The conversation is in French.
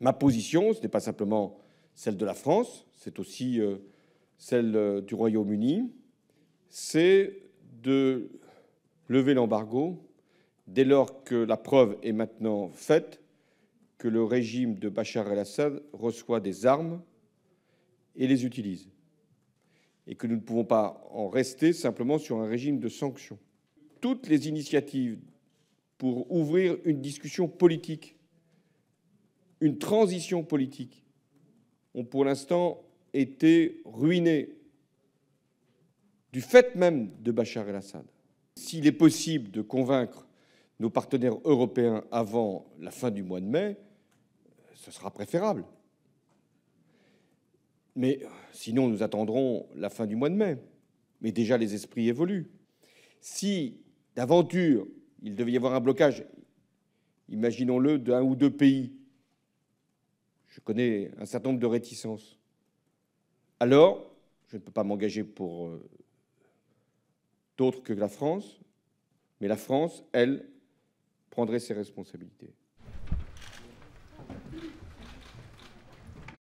Ma position, ce n'est pas simplement celle de la France, c'est aussi euh, celle euh, du Royaume-Uni, c'est de lever l'embargo dès lors que la preuve est maintenant faite que le régime de Bachar el-Assad reçoit des armes et les utilise. Et que nous ne pouvons pas en rester simplement sur un régime de sanctions. Toutes les initiatives pour ouvrir une discussion politique une transition politique ont pour l'instant été ruinées du fait même de Bachar el-Assad. S'il est possible de convaincre nos partenaires européens avant la fin du mois de mai, ce sera préférable. Mais euh, sinon, nous attendrons la fin du mois de mai. Mais déjà, les esprits évoluent. Si, d'aventure, il devait y avoir un blocage, imaginons-le, d'un ou deux pays, je connais un certain nombre de réticences. Alors, je ne peux pas m'engager pour euh, d'autres que la France, mais la France, elle, prendrait ses responsabilités.